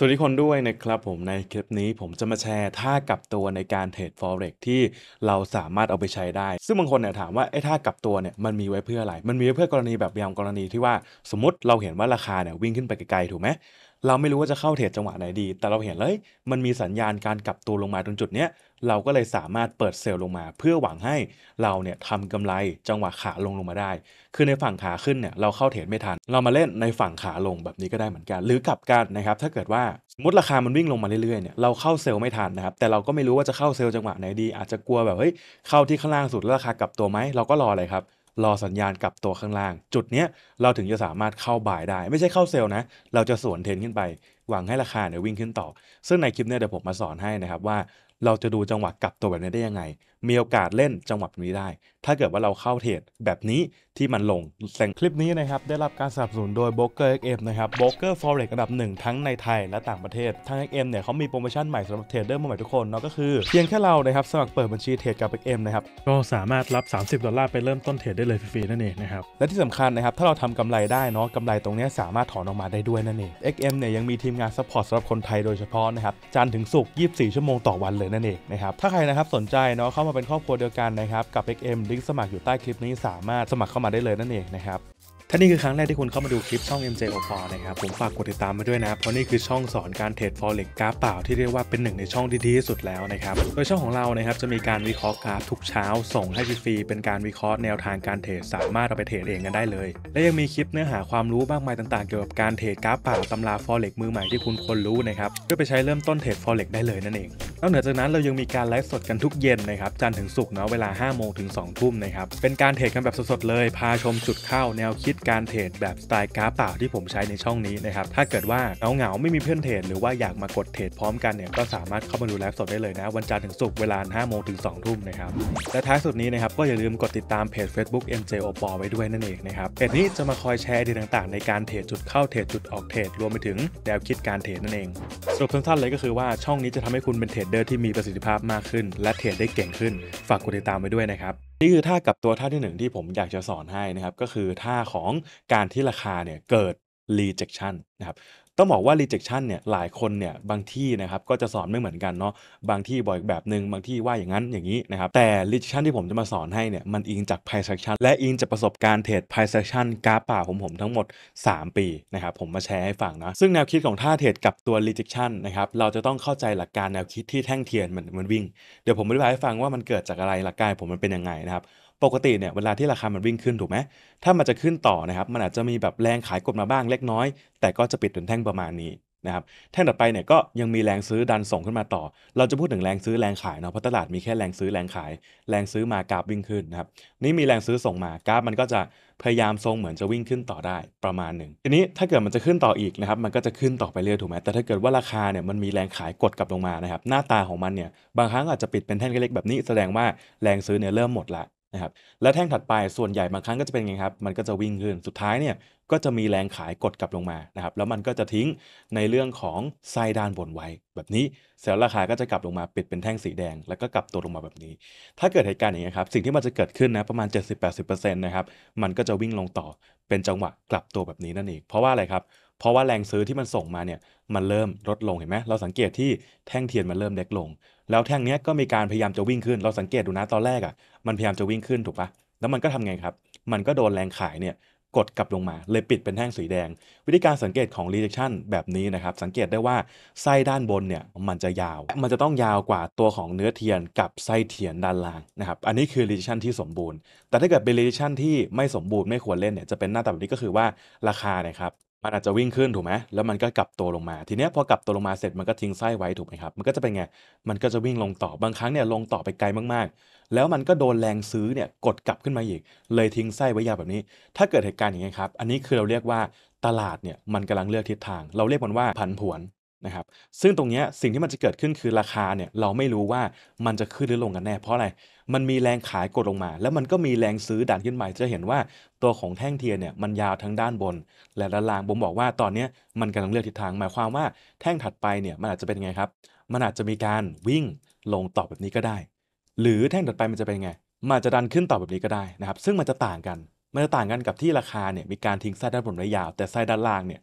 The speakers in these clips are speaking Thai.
สวัสดีคนด้วยนะครับผมในคลิปนี้ผมจะมาแชร์ท่ากับตัวในการเทรด forex ที่เราสามารถเอาไปใช้ได้ ซึ่งบางคนเนี่ยถามว่าไอ้ท่ากับตัวเนี่ยมันมีไว้เพื่ออะไร มันมีไว้เพื่อกรณีแบบยางกรณีที่ว่าสมมติเราเห็นว่าราคาเนี่ยวิ่งขึ้นไปไกลๆถูกไหมเราไม่รู้ว่าจะเข้าเทรดจังหวะไหนดี แต่เราเห็นเลย มันมีสัญญาณการกลับตัวลงมาตรงจุดเนี้ยเราก็เลยสามารถเปิดเซลล์ลงมาเพื่อหวังให้ เราเนี่ยทำกำไรจังหวะขาลงลงมาได้ คือในฝั่งขาขึ้นเนี่ยเราเข้าเทรดไม่ทัน เรามาเล่นในฝั่งขาลงแบบนี้ก็ได้เหมือนกัน หรือกลับกันนะครับ ถ้าเกิดว่าสมมติราคา มันวิ่งลงมาเรื่อยๆ เนี่ย เราเข้าเซลล์ไม่ทันนะครับ แต่เราก็ไม่รู้ว่าจะเข้าเซลล์จังหวะไหนดี อาจจะกลัวแบบ เฮ้ย เข้าที่ข้างล่างสุดแล้วราคากลับตัวไหมเราก็รออะไรครับรอสัญญาณกลับตัวข้างล่าง จุดเนี้ยเราถึงจะสามารถเข้าบ่ายได้ ไม่ใช่เข้าเซลล์นะ เราจะสวนเทนขึ้นไป หวังให้ราคาเนี่ยวิ่งขึ้นต่อ ซึ่งในคลิปเนี้ยเดี๋ยวผมมาสอนให้นะครับว่า เราจะดูจังหวะกลับตัวแบบนี้ได้ยังไงมีโอกาสเล่นจังหวะนี้ได้ ถ้าเกิดว่าเราเข้าเทรดแบบนี้ที่มันลง แสงคลิปนี้นะครับ ได้รับการสนับสนุนโดยโเ r o k e r XM นะครับโบเกอร์ฟอเร e รอันดับหนึ่งทั้งในไทยและต่างประเทศ ทาง XM เนี่ยเขามีโปรโมชั่นใหม่สำหรับเทรดเดอร์ใหม่ทุกคนเนาะก็คือเพียงแค่เรานะครับสมัครเปิดบัญชีเทรดกับ XM นะครับก็สามารถรับ30ดอลลาร์ไปเริ่มต้นเทรดได้เลยฟรีๆนั่นเองนะครับและที่สำคัญนะครับถ้าเราทำกำไรได้เนาะกำไรตรงนี้สามารถถอนออกมาได้ด้วยนั่นเอง XM เนี่ยยังมีทีมงานซัพพอร์ตสำหรับคนไทยโดยเฉพาะนะครับจันถึงศุกร์24 ชั่วโมงต่อวันเลยนั่นเองนะครับถ้าใครนะครับสนใจเนาะเข้ามาเป็นครอบครัวเดียวกันนะครับกับ XM ลิงก์สมัครอยู่ใต้คลิปนี้สามารถสมัครเข้ามาได้เลยนั่นเองนะครับท่านี้คือครั้งแรกที่คุณเข้ามาดูคลิปช่อง MJ o p นะครับผมฝากกดติดตามมาด้วยนะเพราะนี่คือช่องสอนการเทรด forex กราฟเปล่าที่เรียกว่าเป็นหนึ่งในช่องที่ดีที่สุดแล้วนะครับโดยช่องของเรานะครับจะมีการวิเคราะห์กราฟทุกเช้า ส่งให้ฟรีเป็นการวิเคราะห์แนวทางการเทรดสามารถเอาไปเทรดเองกันได้เลย และยังมีคลิปเนื้อหาความรู้มากมายต่างๆเกี่ยวกับการเทรดกราฟเปล่าตำรา forex มือใหม่ที่คุณควรรู้นะครับเพื่อไปใช้เริ่มต้นเทรด forex ได้เลยนั่นเองนอกเหนือจากนั้นเรายังมีการไลฟ์สดกันทุกเย็นนะครับจันทร์ถึงศุกร์เนาะเวลา 5 โมงถึง 2 ทุ่มนะครับเป็นการเทรดกันแบบสดๆเลย พาชมจุดเข้า แนวคิดการเทรดแบบสไตล์กราฟเปล่าที่ผมใช้ในช่องนี้นะครับถ้าเกิดว่าเหงาๆ ไม่มีเพื่อนเทรดหรือว่าอยากมากดเทรดพร้อมกันเนี่ยก็สามารถเข้ามาดูไลฟ์สดได้เลยนะ วันจันทร์ถึงศุกร์เวลา5โมงถึง2ทุ่มนะครับและท้ายสุดนี้นะครับก็อย่าลืมกดติดตามเพจ Facebook MJ o p o ไว้ด้วยนั่นเองนะครับเพจนี้จะมาคอยแชร์ดีต่างๆในการเทรดจุดเข้าเทรดจุดออกเทรดรวมไปถึงแนวคิดการเทรดนั่นเองสรุปสั้นๆเลยก็คือว่าช่องนี้จะทำให้คุณเป็นเทรดดเดอร์ที่มีประสิทธิภาพมากขึ้น และเทรดได้เก่งขึ้นฝากกดติดตามไว้ด้วยนะครับ นี่คือท่ากับตัวท่าที่ 1 ที่ผมอยากจะสอนให้นะครับ ก็คือท่าของการที่ราคาเนี่ย เกิด rejection นะครับต้องบอกว่า rejection เนี่ยหลายคนเนี่ยบางที่นะครับก็จะสอนไม่เหมือนกันเนาะบางที่บอกอีกแบบหนึ่งบางที่ว่าอย่างนั้นอย่างนี้นะครับแต่ rejection ที่ผมจะมาสอนให้เนี่ยมันอิงจาก price action และอิงจากประสบการณ์เทรด price action กราฟป่าผมผมทั้งหมด 3 ปีนะครับผมมาแชร์ให้ฟังนะซึ่งแนวคิดของท่าเทรดกับตัว rejection นะครับเราจะต้องเข้าใจหลักการแนวคิดที่แท่งเทียน มันมันวิ่งเดี๋ยวผมอธิบายให้ฟังว่ามันเกิดจากอะไรหลักการผมมันเป็นยังไงนะครับปกติเนี่ยเวลาที่ราคา มันวิ่งขึ้นถูกไหมถ้ามันจะขึ้นต่อนะครับ มันอาจจะมีแบบแรงขายกดมาบ้างเล็กน้อย แต่ก็จะปิดเป็นแท่งประมาณนี้นะครับ แท่งต่อไปเนี่ย ก็ยังมีแรงซื้อดันส่งขึ้นมาต่อ เราจะพูดถึงแรงซื้อแรงขายเนาะ เพราะตลาดมีแค่แรงซื้อแรงขาย แรงซื้อมากราฟวิ่งขึ้นนะครับ นี่มีแรงซื้อส่งมา กราฟมันก็จะพยายามทรงเหมือนจะวิ่งขึ้นต่อได้ประมาณหนึ่งทีนี้ถ้าเกิดมันจะขึ้นต่ออีกนะครับ มันก็จะขึ้นต่อไปเรื่อยถูกไหมแต่ถ้าเกิดว่าราคาเนี่ย มันมีแรงขายกดกลับลงมานะครับหน้าตาของมันเนี่ยบางครั้งอาจจะปิดเป็นแท่งเล็กๆแบบนี้แสดงว่าแรงซื้อเนี่ยเริ่มหมดละครับและแท่งถัดไปส่วนใหญ่บางครั้งก็จะเป็นไงครับมันก็จะวิ่งขึ้นสุดท้ายเนี่ยก็จะมีแรงขายกดกลับลงมานะครับแล้วมันก็จะทิ้งในเรื่องของไซด้านบนไว้ แบบนี้เซลล์ราคาก็จะกลับลงมา ปิดเป็นแท่งสีแดงแล้วก็กลับตัวลงมาแบบนี้ ถ้าเกิดเหตุการณ์อย่างนี้ครับสิ่งที่มันจะเกิดขึ้นนะประมาณ 70-80%นะครับมันก็จะวิ่งลงต่อเป็นจังหวะกลับตัวแบบนี้นั่นเองเพราะว่าอะไรครับเพราะว่าแรงซื้อที่มันส่งมาเนี่ยมันเริ่มลดลงเห็นไหมเราสังเกตที่แท่งเทียนมันเริ่มเล็กลง แล้วแท่งนี้ก็มีการพยายามจะวิ่งขึ้น เราสังเกตดูนะตอนแรกอะ่ะมันพยายามจะวิ่งขึ้นถูกปะแล้วมันก็ทำไงครับ มันก็โดนแรงขายเนี่ยกดกลับลงมา เลยปิดเป็นแท่งสีแดง วิธีการสังเกตของ rejection แบบนี้นะครับสังเกตได้ว่าไส้ด้านบนเนี่ยมันจะยาว มันจะต้องยาวกว่าตัวของเนื้อเทียนกับไส้เทียนด้านล่างนะครับอันนี้คือ rejection ที่สมบูรณ์แต่ถ้าเกิดเป็น rejection ที่ไม่สมบูรณ์ไม่ควรเล่นเนี่ยจะเป็นหน้าตาแบบนี้ก็คือว่าราคานะครับมันอาจจะวิ่งขึ้นถูกไหม แล้วมันก็กลับตัวลงมา ทีเนี้ยพอกลับตัวลงมาเสร็จมันก็ทิ้งไส้ไว้ถูกไหมครับ มันก็จะเป็นไง มันก็จะวิ่งลงต่อ บางครั้งเนี่ยลงต่อไปไกลมากๆ แล้วมันก็โดนแรงซื้อเนี่ยกดกลับขึ้นมาอีก เลยทิ้งไส้ไว้ยาวแบบนี้ ถ้าเกิดเหตุการณ์อย่างนี้ครับ อันนี้คือเราเรียกว่าตลาดเนี่ยมันกำลังเลือกทิศทาง เราเรียกมันว่าผันผวนนะครับ ซึ่งตรงเนี้ยสิ่งที่มันจะเกิดขึ้นคือราคาเนี่ยเราไม่รู้ว่ามันจะขึ้นหรือลงกันแน่เพราะอะไรมันมีแรงขายกดลงมาแล้วมันก็มีแรงซื้อดันขึ้นม่ จะเห็นว่าตัวของแท่งเทียนเนี่ยมันยาวทั้งด้านบน และด้านล่างผมบอกว่าตอนนี้มันกำลังเลือกทิศทางหมายความว่าแท่งถัดไปเนี่ยมันอาจจะเป็นไงครับ มันอาจจะมีการวิ่งลงต่อแบบนี้ก็ได้ หรือแท่งถัดไปมันจะเป็นไงมันจะดันขึ้นต่อแบบนี้ก็ได้นะครับ ซึ่งมันจะต่างกันมันจะต่างกันกับที่ราคาเนี่ยมีการทิ้งไส้ด้านบนไว้ยาว แต่ไส้ด้านล่างเนี่ย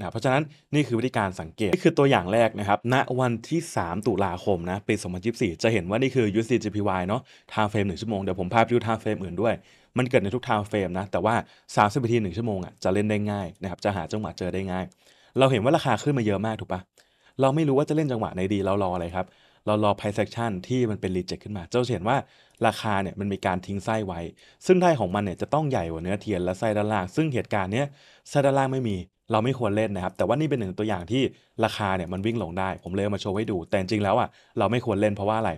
นะเพราะฉะนั้นนี่คือวิธีการสังเกต นี่คือตัวอย่างแรกนะครับ ณ วันที่ 3 ตุลาคมนะ ปี2024 จะเห็นว่านี่คือ USD GPY เนาะ time frame 1ชั่วโมง เดี๋ยวผมพาไปดู time frame อื่นด้วย มันเกิดในทุก time frame นะ แต่ว่า 30นาที 1 ชั่วโมงอ่ะจะเล่นได้ง่ายนะครับ จะหาจังหวะเจอได้ง่าย เราเห็นว่าราคาขึ้นมาเยอะมากถูกปะ เราไม่รู้ว่าจะเล่นจังหวะไหนดีเรารออะไรครับเรารอ price action ที่มันเป็น reject ขึ้นมา เจ้าเห็นว่าราคาเนี่ยมันมีการทิ้งไส้ไว้ ซึ่งไส้ของมันเนี่ยจะต้องใหญ่กว่าเนื้อเทียนและไส้ด้านล่าง ซึ่งเหตุการณ์เนี้ยไส้ด้านล่างไม่มี เราไม่ควรเล่นนะครับ แต่ว่านี่เป็นหนึ่งตัวอย่างที่ราคาเนี่ยมันวิ่งลงได้ ผมเลยมาโชว์ให้ดู แต่จริงแล้วอ่ะเราไม่ควรเล่นเพราะว่าอะไร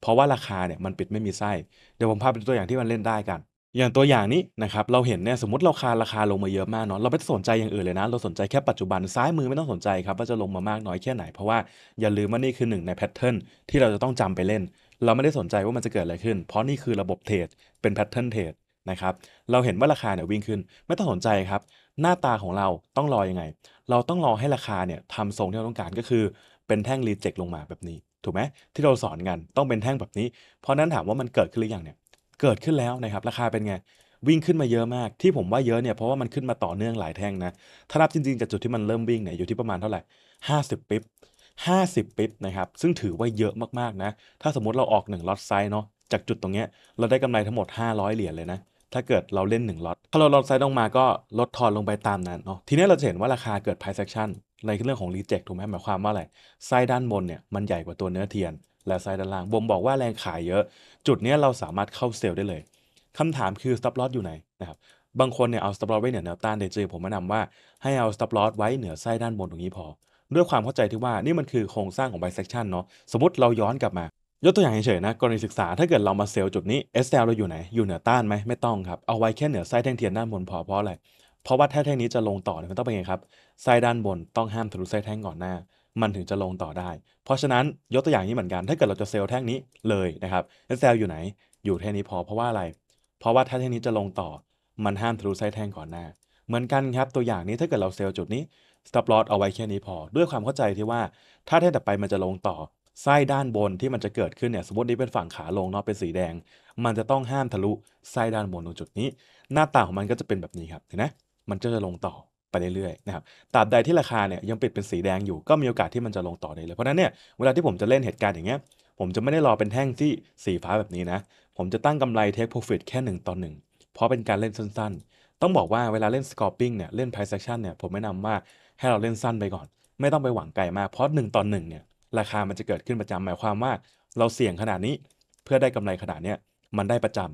เพราะว่าราคาเนี่ยมันปิดไม่มีไส้ เดี๋ยวผมพาไปดูตัวอย่างที่มันเล่นได้กันอย่างตัวอย่างนี้นะครับ เราเห็นเนี่ยสมมติเราคาราคาลงมาเยอะมากเนาะเราไม่สนใจอย่างอื่นเลยนะเราสนใจแค่ปัจจุบันซ้ายมือไม่ต้องสนใจครับว่าจะลงมามากน้อยแค่ไหน เพราะว่าอย่าลืมว่านี่คือหนึ่งในแพทเทิร์นที่เราจะต้องจำไปเล่น เราไม่ได้สนใจว่ามันจะเกิดอะไรขึ้น เพราะนี่คือระบบเทรดเป็นแพทเทิร์นเทรดนะครับเราเห็นว่าราคาเนี่ยวิ่งขึ้นไม่ต้องสนใจครับ หน้าตาของเราต้องรออยังไง เราต้องรอให้ราคาเนี่ยทำทรงที่เราต้องการก็คือเป็นแท่งรีเจ็คลงมาแบบนี้ถูกไหมที่เราสอนกันต้องเป็นแท่งแบบนี้เพราะนั้นถามว่ามันเกิดขึ้นหรือยังเนี่ยเกิดขึ้นแล้วนะครับ ราคาเป็นไงวิ่งขึ้นมาเยอะมากที่ผมว่าเยอะ เนี่ย เพราะว่ามันขึ้นมาต่อเนื่องหลายแท่งนะ ถ้ารับจริงๆจากจุดที่มันเริ่มวิ่งเนี่ยอยู่ที่ประมาณเท่าไหร่ 50ปิ๊บ50ปิ๊บนะครับ ซึ่งถือว่าเยอะมากๆนะ ถ้าสมมติเราออก1ล็อตไซส์เนาะจากจุดตรงเนี้ย เราได้กำไรทั้งหมด 500 เหรียญเลยนะถ้าเกิดเราเล่น1ล็อตถ้าเราล็อตไซส์ลงมาก็ลดทอนลงไปตามนั้นเนาะทีนี้เราจะเห็นว่าราคาเกิดไพ่เซ็กชันในเรื่องของรีเจ็คถูกไหมหมายความว่าอะไรไส์ด้านบนเนี่ยมันใหญ่กว่าตัวเนื้อเทียนและไซด์ด้านล่างบ่มบอกว่าแรงขายเยอะ จุดนี้เราสามารถเข้าเซลได้เลย คำถามคือสต็อปลอสอยู่ไหนนะครับบางคนเนี่ยเอาสต็อปลอสไว้เหนือแนวต้านเดจผมแนะนำว่าให้เอาสต็อปลอสไว้เหนือไส้ด้านบนตรงนี้พอ ด้วยความเข้าใจที่ว่านี่มันคือโครงสร้างของไบเซ็กชันเนาะสมมติเราย้อนกลับมา ยกตัวอย่างเฉยๆนะกรณีศึกษาถ้าเกิดเรามาเซลจุดนี้ SL เราอยู่ไหนอยู่เหนือต้านไหมไม่ต้องครับเอาไว้แค่เหนือไส้แท่งเทียนด้านบนพอเพราะอะไรเพราะว่าแท่งนี้จะลงต่อเยมันต้องเป็นไงครับไส้ด้านบนต้องห้ามทะลุไส้แท่งก่อนหน้ามันถึงจะลงต่อได้ เพราะฉะนั้นยกตัวอย่างนี้เหมือนกัน ถ้าเกิดเราจะเซลล์แท่งนี้เลยนะครับแล้วเซลล์อยู่ไหน อยู่แท่งนี้พอ เพราะว่าอะไร เพราะว่าถ้าแท่งนี้จะลงต่อ มันห้ามทะลุไส้แท่งก่อนหน้า เหมือนกันครับ ตัวอย่างนี้ถ้าเกิดเราเซลล์จุดนี้ สต็อปลอสเอาไว้แค่นี้พอ ด้วยความเข้าใจที่ว่า ถ้าแท่งต่อไปมันจะลงต่อไส้ด้านบนที่มันจะเกิดขึ้นเนี่ย สมมตินี้เป็นฝั่งขาลงเนาะเป็นสีแดง มันจะต้องห้ามทะลุไส้ด้านบนตรงจุดนี้ หน้าตาของมันก็จะเป็นแบบนี้ครับ เห็นไหมมันก็จะลงต่อไปเรื่อยๆนะครับ ตราบใดที่ราคาเนี่ยยังปิดเป็นสีแดงอยู่ ก็มีโอกาสที่มันจะลงต่อได้เลย เพราะนั้นเนี่ยเวลาที่ผมจะเล่นเหตุการณ์อย่างเงี้ย ผมจะไม่ได้รอเป็นแท่งที่สีฟ้าแบบนี้นะ ผมจะตั้งกำไร take profit แค่ 1 ต่อ 1 เพราะเป็นการเล่นสั้นๆ ต้องบอกว่าเวลาเล่น scalping เนี่ยเล่น price action เนี่ยผมแนะนำว่าให้เราเล่นสั้นไปก่อน ไม่ต้องไปหวังไกลมากเพราะ1ต่อ1เนี่ยราคา มันจะเกิดขึ้นประจำหมายความว่าเราเสี่ยงขนาดนี้เพื่อได้กำไรขนาดเนี้ยมันได้ประจำ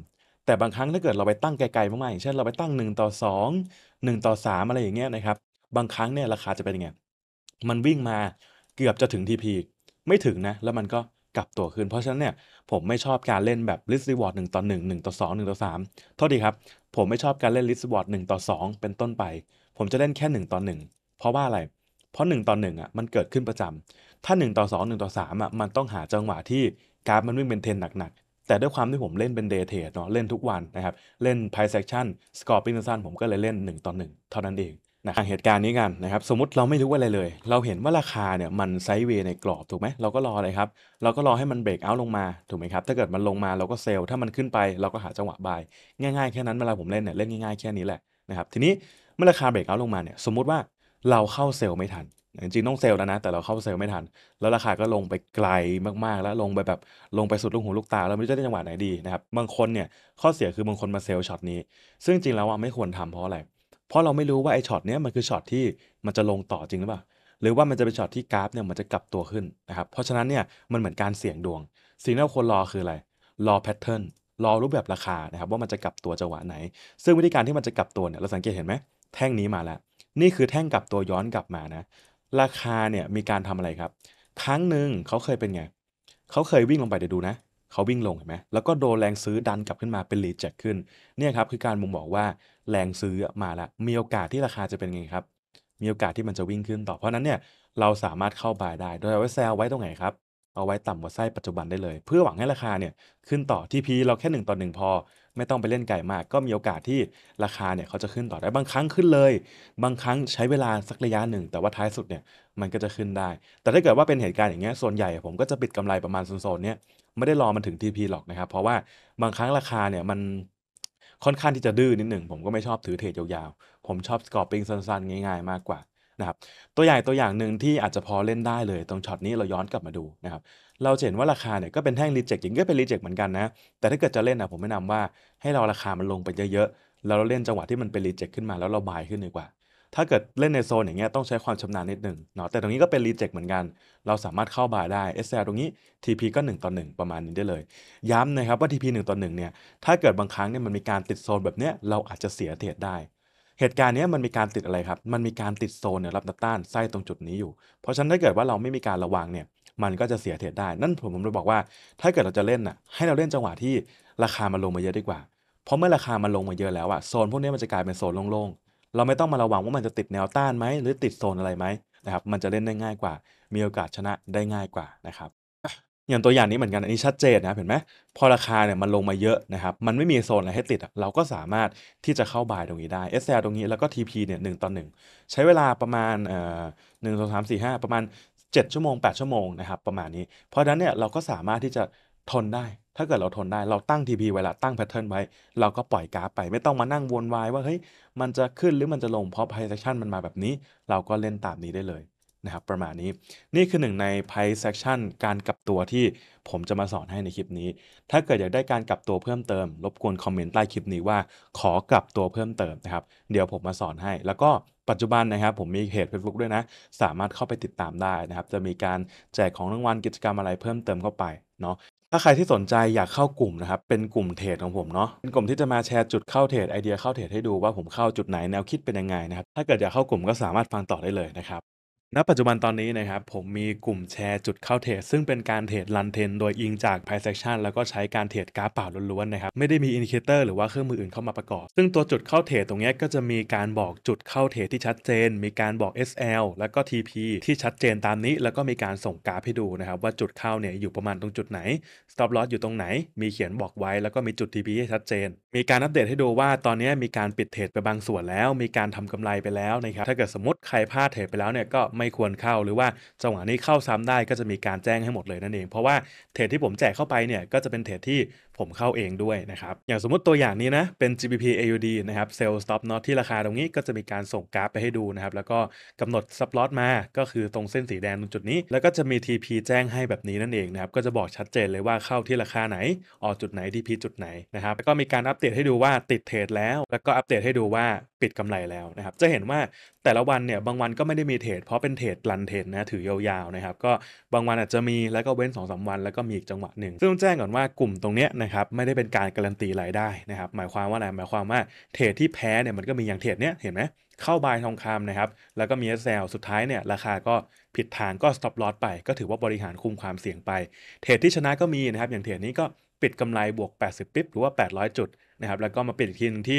แต่บางครั้งถ้าเกิดเราไปตั้งไกลๆมากๆอย่างเช่นเราไปตั้ง 1 ต่อ2 1ต่อ3อะไรอย่างเงี้ยนะครับ บางครั้งเนี่ยราคาจะเป็นยังไง มันวิ่งมาเกือบจะถึง TP ไม่ถึงนะ แล้วมันก็กลับตัวขึ้นเพราะฉะนั้นเนี่ยผมไม่ชอบการเล่นแบบ list reward 1ต่อ1 1ต่อ2 1ต่อ3โทษดีครับ ผมไม่ชอบการเล่น list reward 1ต่อ2เป็นต้นไป ผมจะเล่นแค่1ต่อ1เพราะว่าอะไร เพราะ1ต่อ1อ่ะมันเกิดขึ้นประจำถ้า1ต่อ2 1ต่อ3อ่ะมันต้องหาจังหวะที่การมันวิ่งเป็นเทนหนักแต่ด้วยความที่ผมเล่นเป็นเดย์เทรดเนาะเล่นทุกวันนะครับเล่นไพ่เซกชันสกอร์ปิ้งสั้นผมก็เลยเล่น 1ต่อ1เท่านั้นเองนะเหตุการณ์นี้กันนะครับสมมติเราไม่รู้อะไรเลย เราเห็นว่าราคาเนี่ยมันไซด์เวย์ในกรอบ ถูกไหมเราก็รอเลยครับเราก็รอให้มันเบรกเอาลงมาถูกไหมครับถ้าเกิดมันลงมาเราก็เซลล์ถ้ามันขึ้นไปเราก็หาจังหวะบาย ง่ายๆแค่นั้นเวลาผมเล่นเนี่ยเล่นง่ายๆแค่นี้แหละนะครับทีนี้เมื่อราคาเบรกเอาลงมาเนี่ยสมมติว่าเราเข้าเซลล์ไม่ทันจริงต้องเซลล์แล้วนะแต่เราเข้าเซลล์ไม่ทัน แล้วราคาก็ลงไปไกลมากๆ แล้วลงไปแบบลงไปสุดลูกหูลูกตาเราไม่รู้จะได้จังหวะไหนดีนะครับบางคนเนี่ยข้อเสียคือบางคนมาเซลล์ช็อตนี้ ซึ่งจริงแล้วว่าไม่ควรทำเพราะอะไร เพราะเราไม่รู้ว่าไอ้ช็อตเนี้ยมันคือช็อตที่มันจะลงต่อจริงหรือเปล่าหรือว่ามันจะเป็นช็อตที่กราฟเนี่ยมันจะกลับตัวขึ้นนะครับเพราะฉะนั้นเนี่ยมันเหมือนการเสี่ยงดวงสิ่งที่เราควรรอคืออะไรรอแพทเทิร์นรอรูปแบบราคานะครับว่ามันจะกลับตัวจังหวะไหน ซึ่งวิธีการที่มันจะกลับตัวเนี่ยเราสังเกตเห็นไหมแท่งนี้มาแล้วนี่คือแท่งกลับตัวย้อนกลับมานะราคาเนี่ยมีการทำอะไรครับครั้งหนึ่งเขาเคยเป็นไงเขาเคยวิ่งลงไปเดี๋ยวดูนะเขาวิ่งลงเห็นไหมแล้วก็โดนแรงซื้อดันกลับขึ้นมาเป็นรีเจ็คขึ้นเนี่ยครับคือการมุมบอกว่าแรงซื้อมาละมีโอกาสที่ราคาจะเป็นไงครับมีโอกาสที่มันจะวิ่งขึ้นต่อเพราะนั้นเนี่ยเราสามารถเข้าบายได้โดยเอาไว้แซลไว้ตรงไหนครับเอาไว้ต่ำกว่าไส้ปัจจุบันได้เลย เพื่อหวังให้ราคาเนี่ยขึ้นต่อที่พีเราแค่ 1ต่อ1พอไม่ต้องไปเล่นไก่มากก็มีโอกาสที่ราคาเนี่ยเขาจะขึ้นต่อได้บางครั้งขึ้นเลย บางครั้งใช้เวลาสักระยะหนึ่ง แต่ว่าท้ายสุดเนี่ยมันก็จะขึ้นได้ แต่ถ้าเกิดว่าเป็นเหตุการณ์อย่างเงี้ยส่วนใหญ่ ผมก็จะปิดกำไรประมาณโซนๆเนี้ยไม่ได้รอมันถึง TP หรอกนะครับเพราะว่าบางครั้งราคาเนี่ยมันค่อนข้างที่จะดื้อนิดหนึ่งผมก็ไม่ชอบถือเทรดยาวๆผมชอบกรอบปิงสั้นๆง่ายๆมากกว่านะครับตัวอย่างตัวอย่างหนึ่งที่อาจจะพอเล่นได้เลย ตรงช็อตนี้เราย้อนกลับมาดูนะครับเราจะเห็นว่าราคาเนี่ยก็เป็นแท่งรีเจ็คอย่างก็เป็นรีเจ็คเหมือนกันนะ แต่ถ้าเกิดจะเล่นนะผมแนะนำว่า ให้เราราคามันลงไปเยอะๆแล้วเราเล่นจังหวะที่มันเป็นรีเจ็คขึ้นมาแล้วเราบายขึ้นดีกว่า ถ้าเกิดเล่นในโซนอย่างเงี้ยต้องใช้ความชำนาญนิดหนึ่งเนาะแต่ตรงนี้ก็เป็นรีเจ็คเหมือนกัน เราสามารถเข้าบายได้ SL ตรงนี้ TP ก็1ต่อ1ประมาณนี้ได้เลย ย้ำนะครับว่า TP 1ต่อ1เนี่ยถ้าเกิดบางครั้งเนี่ยมันมีการติดโซนแบบเนี้ยเราอาจจะเสียเทรดได้ เหตุการณ์นี้มันมีการติดอะไรครับมันมีการติดโซนเนี่ยรับต้านไส้ตรงจุดนี้อยู่เพราะฉะนั้นถ้าเกิดว่าเราไม่มีการระวังเนี่ยมันก็จะเสียเทรดได้ นั่นผมผมเลยบอกว่า ถ้าเกิดเราจะเล่นน่ะ ให้เราเล่นจังหวะที่ราคามันลงมาเยอะดีกว่า เพราะเมื่อราคามันลงมาเยอะแล้วอะโซนพวกนี้มันจะกลายเป็นโซนโล่งๆ เราไม่ต้องมาระวังว่ามันจะติดแนวต้านไหมหรือติดโซนอะไรไหมนะครับ มันจะเล่นได้ง่ายกว่า มีโอกาสชนะได้ง่ายกว่านะครับ อย่างตัวอย่างนี้เหมือนกัน อันนี้ชัดเจนนะเห็นไหม พอราคาเนี่ยมันลงมาเยอะนะครับ มันไม่มีโซนอะไรให้ติดเราก็สามารถที่จะเข้าบายตรงนี้ได้ SL ตรงนี้ แล้วก็ TP เนี่ยหนึ่งต่อหนึ่งใช้เวลาประมาณเออ่หนึ่งสองสามสี่ห้าประมาณ7 ชั่วโมง 8 ชั่วโมงนะครับประมาณนี้ เพราะฉะนั้นเนี่ยเราก็สามารถที่จะทนได้ ถ้าเกิดเราทนได้เราตั้ง TP ไว้ละตั้งแพทเทิร์นไว้ เราก็ปล่อยกราฟไปไม่ต้องมานั่งวนวายว่าเฮ้ยมันจะขึ้นหรือมันจะลงเพราะไพ่เซ็กชันมันมาแบบนี้ เราก็เล่นตามนี้ได้เลยนะครับประมาณนี้ นี่คือหนึ่งในไพ่เซ็กชันการกลับตัวที่ผมจะมาสอนให้ในคลิปนี้ ถ้าเกิดอยากได้การกลับตัวเพิ่มเติมรบกวนคอมเมนต์ใต้คลิปนี้ว่าขอกลับตัวเพิ่มเติมนะครับเดี๋ยวผมมาสอนให้แล้วก็ปัจจุบันนะครับผมมีเพจ Facebook ด้วยนะสามารถเข้าไปติดตามได้นะครับจะมีการแจกของรางวัลกิจกรรมอะไรเพิ่มเติมเข้าไปเนาะถ้าใครที่สนใจอยากเข้ากลุ่มนะครับเป็นกลุ่มเทรดของผมเนาะเป็นกลุ่มที่จะมาแชร์จุดเข้าเทรดไอเดียเข้าเทรดให้ดูว่าผมเข้าจุดไหนแนวคิดเป็นยังไงนะครับถ้าเกิดอยากเข้ากลุ่มก็สามารถฟังต่อได้เลยนะครับณปัจจุบันตอนนี้นะครับ ผมมีกลุ่มแชร์จุดเข้าเทรดซึ่งเป็นการเทรดลันเทนโดยอิงจากไพเซ e a c t i แล้วก็ใช้การเทรดกราฟเปล่าล้วน ๆ นะครับ ไม่ได้มีอินดิเคเตอร์หรือว่าเครื่องมืออื่นเข้ามาประกอบ ซึ่งตัวจุดเข้าเทรดตรงนี้ก็จะมีการบอกจุดเข้าเทรดที่ชัดเจน มีการบอก SL แล้วก็ TP ที่ชัดเจนตามนี้ แล้วก็มีการส่งกราฟให้ดูนะครับว่าจุดเข้าเนี่ยอยู่ประมาณตรงจุดไหน stop loss อยู่ตรงไหน มีเขียนบอกไว้แล้วก็มีจุด TP ที่ชัดเจน มีการอัปเดตให้ดูว่าตอนนี้มีการปิดเทรดไปบางส่วนแล้ว มีการทำกำไรไปแล้วนะครับถ้าเกิดสมมติใครพลาดเทรดไปแล้วเนี่ยก็ไม่ไม่ควรเข้าหรือว่าจังหวะนี้เข้าซ้ำได้ก็จะมีการแจ้งให้หมดเลยนั่นเอง เพราะว่าเทรดที่ผมแจกเข้าไปเนี่ย ก็จะเป็นเทรดที่ผมเข้าเองด้วยนะครับ อย่างสมมติตัวอย่างนี้นะเป็น GBP AUD นะครับ Sell Stop Not ที่ราคาตรงนี้ก็จะมีการส่งกราฟไปให้ดูนะครับ แล้วก็กำหนด Stop Lot มาก็คือตรงเส้นสีแดงตรงจุดนี้ แล้วก็จะมี TP แจ้งให้แบบนี้นั่นเองนะครับก็จะบอกชัดเจนเลยว่าเข้าที่ราคาไหนออกจุดไหน TP จุดไหนนะครับแล้วก็มีการอัปเดตให้ดูว่าติดเทรดแล้ว แล้วก็อัปเดตให้ดูว่าปิดกำไรแล้วนะครับ จะเห็นว่าแต่ละวันเนี่ย บางวันก็ไม่ได้มีเทรดเพราะเป็นเทรดลันเทรดนะ ถือยาวๆนะครับ ก็บางวันอาจจะมี แล้วก็เว้น2อสวัน แล้วก็มีอีกจังหวะหนึ่ง ซึ่งต้องแจ้งก่อนว่ากลุ่มตรงเนี้ยนะครับ ไม่ได้เป็นการการันตีรายได้นะครับ หมายความว่าอะไร หมายความว่าเทรดที่แพ้เนี่ย มันก็มีอย่างเทรดเนี้ย เห็นไหมเข้าบายทองคำนะครับ แล้วก็มีซลสุดท้ายเนี่ย ราคาก็ผิดทาง ก็สต็อปลอสไป ก็ถือว่าบริหารคุมความเสี่ยงไป เทรดที่ชนะก็มีนะครับ อย่างเทรดนี้ก็ปิดกำไรบวก 80ปิ๊บหรือว่า800จุดนะครับแล้วก็มาปิดทีนึงที่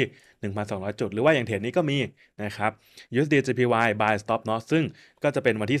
1,200 จุด หรือว่าอย่างเทรดนี้ก็มีนะครับ USD JPY buy stop loss ซึ่งก็จะเป็นวันที่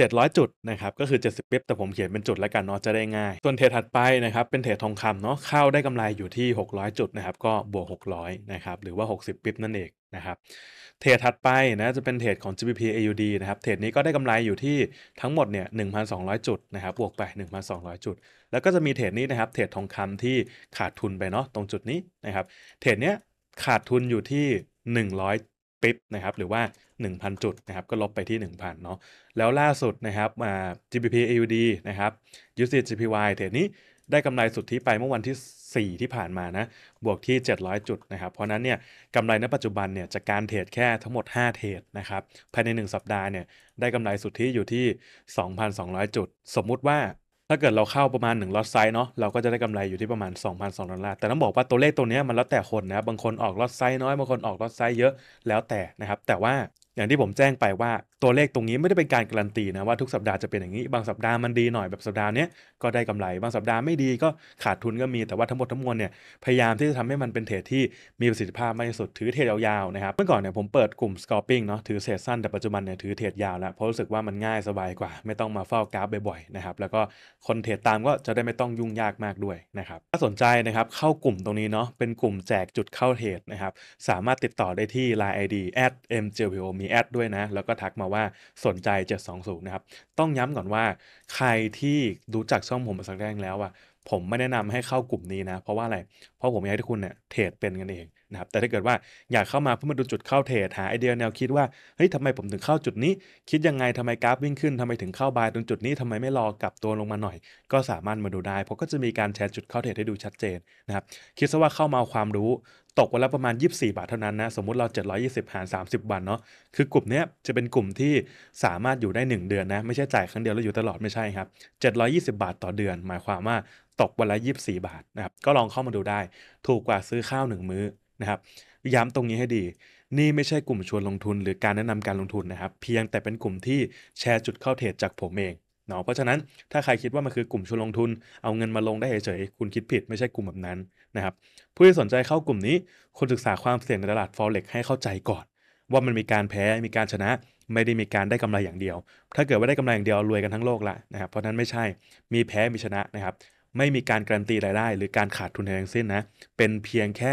700จุดนะครับก็คือ 70ปิ๊บแต่ผมเขียนเป็นจุดแล้วกันเนาะจะได้ง่าย ส่วนเทรดถัดไปนะครับเป็นเทรดทองคำเนาะเข้าได้กำไรอยู่ที่ 600 จุดนะครับก็บวก 600นะครับหรือว่า 60 ปิ๊บนั่นเองนะครับเทรดถัดไปนะจะเป็นเทรดของ GBP AUD นะครับเทรดนี้ก็ได้กำไรอยู่ที่ทั้งหมดเนี่ย1,200 จุดนะครับบวกไป1,200 จุด แล้วก็จะมีเทรดนี้นะครับเทรดทองคำที่ขาดทุนไปเนาะตรงจุดนี้นะครับเทรดเนี้ยขาดทุนอยู่ที่ 100ิดนะครับหรือว่า 1,000 จุดนะครับก็ลบไปที่ 1,000เนาะแล้วล่าสุดนะครับมา GBP AUD นะครับ USD GPY เทรดนี้ได้กำไรสุดที่ไปเมื่อวันที่ 4 ที่ผ่านมานะบวกที่ 700 จุดนะครับเพราะนั้นเนี่ยกำไรในปัจจุบันเนี่ยจากการเทรดแค่ทั้งหมด 5 เทรดนะครับภายใน 1 สัปดาห์เนี่ยได้กำไรสุดที่อยู่ที่ 2,200 จุด สมมุติว่าถ้าเกิดเราเข้าประมาณ1ล็อตไซส์เนาะเราก็จะได้กำไรอยู่ที่ประมาณ2,200สอล้านแต่ต้องบอกว่าตัวเลขตัวนี้มันแล้วแต่คนนะบางคนออกล็อตไซส์น้อย บางคนออกล็อตไซส์เยอะแล้วแต่นะครับ แต่ว่าอย่างที่ผมแจ้งไปว่าตัวเลขตรงนี้ไม่ได้เป็นการการันตีนะว่าทุกสัปดาห์จะเป็นอย่างนี้บางสัปดาห์มันดีหน่อยแบบสัปดาห์นี้ก็ได้กำไรบางสัปดาห์ไม่ดีก็ขาดทุนก็มีแต่ว่าทั้งหมดทั้งมวลเนี่ยพยายามที่จะทำให้มันเป็นเทรดที่มีประสิทธิภาพมากที่สุดถือเทรดยาวๆนะครับเมื่อก่อนเนี่ยผมเปิดกลุ่มสกอร์ปิ้งเนาะถือเทรดสั้นแต่ปัจจุบันเนี่ยถือเทรดยาวแล้วเพราะรู้สึกว่ามันง่ายสบายกว่าไม่ต้องมาเฝ้ากราฟบ่อยๆนะครับแล้วก็คนเทรดตามก็จะได้ไม่ต้องยุ่งยากมากด้วยนะครับถ้าสนใจนะครับเข้ากลุ่มตรงนี้เนาะเป็นกลุ่มแจกจุดเข้าเทรดนะครับสามารถติดต่อได้ที่ l i ID mjpo มีแอดด้วยนะแล้วก็ทักมาว่าสนใจ720นะครับ ต้องย้ำก่อนว่า ใครที่รู้จักช่องผมมาสักแรกแล้วอ่ะ ผมไม่แนะนำให้เข้ากลุ่มนี้นะ เพราะว่าอะไร เพราะผมอยากให้ทุกคนเนี่ย เทรดเป็นกันเองนะครับแต่ถ้าเกิดว่าอยากเข้ามาเพื่อมาดูจุดเข้าเทรดหาไอเดียแนวคิดว่าเฮ้ยทำไมผมถึงเข้าจุดนี้ คิดยังไงทำไมกราฟวิ่งขึ้นทำไมถึงเข้าบายตรงจุดนี้ทำไมไม่รอกลับตัวลงมาหน่อย ก็สามารถมาดูได้เพราะก็จะมีการแชร์จุดเข้าเทรดให้ดูชัดเจนนะครับคิดซะว่าเข้ามาเอาความรู้ตกวันละประมาณ 24 บาทเท่านั้นนะ สมมติเรา720หาร30วันเนาะคือกลุ่มนี้จะเป็นกลุ่มที่สามารถอยู่ได้ 1 เดือนนะ ไม่ใช่จ่ายครั้งเดียวแล้วอยู่ตลอดไม่ใช่ครับ720 บาทต่อเดือน หมายความว่าตกวันละ 24 บาทนะครับก็ลองเข้ามาดูได้ ถูกกว่าซื้อข้าว1มื้อนะครับย้ำตรงนี้ให้ดี นี่ไม่ใช่กลุ่มชวนลงทุนหรือการแนะนำการลงทุนนะครับ เพียงแต่เป็นกลุ่มที่แชร์จุดเข้าเทรดจากผมเองเนาะเพราะฉะนั้นถ้าใครคิดว่ามันคือกลุ่มชวนลงทุนเอาเงินมาลงได้เฉยๆคุณคิดผิดไม่ใช่กลุ่มแบบนั้นนะครับผู้ที่สนใจเข้ากลุ่มนี้ควรศึกษาความเสี่ยงในตลาดฟอเร็กให้เข้าใจก่อน ว่ามันมีการแพ้มีการชนะไม่ได้มีการได้กำไรอย่างเดียว ถ้าเกิดว่าได้กำไรอย่างเดียวรวยกันทั้งโลกละนะครับเพราะนั้นไม่ใช่มีแพ้มีชนะนะครับไม่มีการการันตีรายได้ หรือการขาดทุนใดทั้งสิ้นนะเป็นเพียงแค่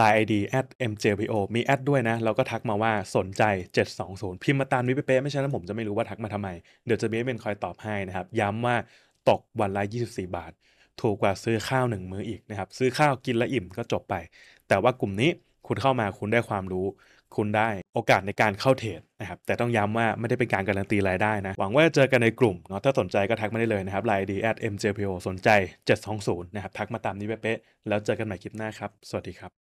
Line ID at mjpo มีแอดด้วยนะเราก็ทักมาว่าสนใจ 720 พิมพ์มาตามนี้เป๊ะไม่ใช่ แล้วผมจะไม่รู้ว่าทักมาทำไม เดี๋ยวจะมีเป็นคอยตอบให้นะครับ ย้ำว่าตกวันละ24 บาท ถูกกว่าซื้อข้าวหนึ่งมื้ออีกนะครับ ซื้อข้าวกินละอิ่มก็จบไป แต่ว่ากลุ่มนี้คุณเข้ามาคุณได้ความรู้ คุณได้โอกาสในการเข้าเทรดนะครับ แต่ต้องย้ำว่าไม่ได้เป็นการการันตีรายได้นะ หวังว่าจะเจอกันในกลุ่มเนาะ ถ้าสนใจก็ทักมาได้เลยนะครับไลน์ดี at mjpo สนใจ 720นะครับทักมาตามนี้เป๊ะๆแล้วเจอกันใหม่คลิปหน้าครับ สวัสดีครับ